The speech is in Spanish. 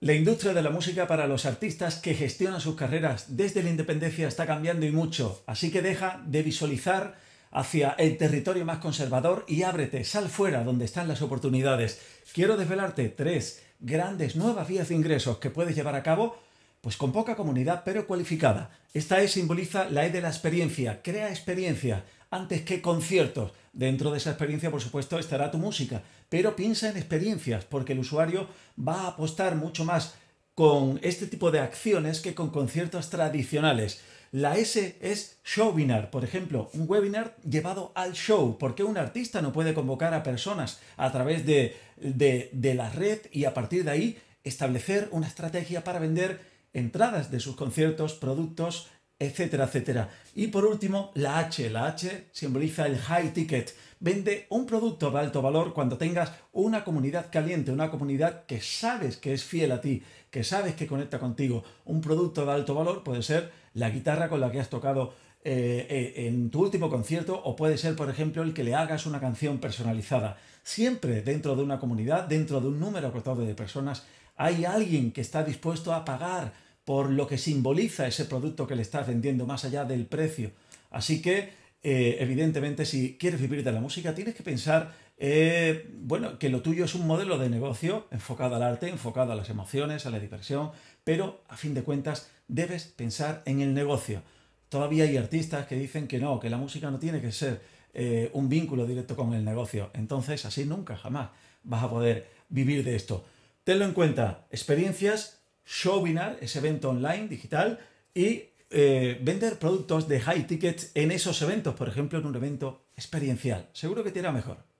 La industria de la música para los artistas que gestionan sus carreras desde la independencia está cambiando y mucho, así que deja de visualizar hacia el territorio más conservador y ábrete, sal fuera donde están las oportunidades. Quiero desvelarte tres grandes nuevas vías de ingresos que puedes llevar a cabo pues con poca comunidad pero cualificada. Esta E simboliza la E de la experiencia, crea experiencia antes que conciertos. Dentro de esa experiencia, por supuesto, estará tu música, pero piensa en experiencias, porque el usuario va a apostar mucho más con este tipo de acciones que con conciertos tradicionales. La S es showbinar, por ejemplo, un webinar llevado al show, porque un artista no puede convocar a personas a través de, de, de la red y a partir de ahí establecer una estrategia para vender entradas de sus conciertos, productos, etcétera, etcétera. Y por último, la H. La H simboliza el high ticket. Vende un producto de alto valor cuando tengas una comunidad caliente, una comunidad que sabes que es fiel a ti, que sabes que conecta contigo. Un producto de alto valor puede ser la guitarra con la que has tocado eh, eh, en tu último concierto o puede ser, por ejemplo, el que le hagas una canción personalizada. Siempre dentro de una comunidad, dentro de un número acotado de personas, hay alguien que está dispuesto a pagar por lo que simboliza ese producto que le estás vendiendo más allá del precio. Así que, eh, evidentemente, si quieres vivir de la música, tienes que pensar, eh, bueno, que lo tuyo es un modelo de negocio enfocado al arte, enfocado a las emociones, a la diversión, pero a fin de cuentas debes pensar en el negocio. Todavía hay artistas que dicen que no, que la música no tiene que ser eh, un vínculo directo con el negocio. Entonces, así nunca, jamás vas a poder vivir de esto. Tenlo en cuenta, experiencias Showbinar, ese evento online, digital, y eh, vender productos de high tickets en esos eventos, por ejemplo, en un evento experiencial. Seguro que tiene irá mejor.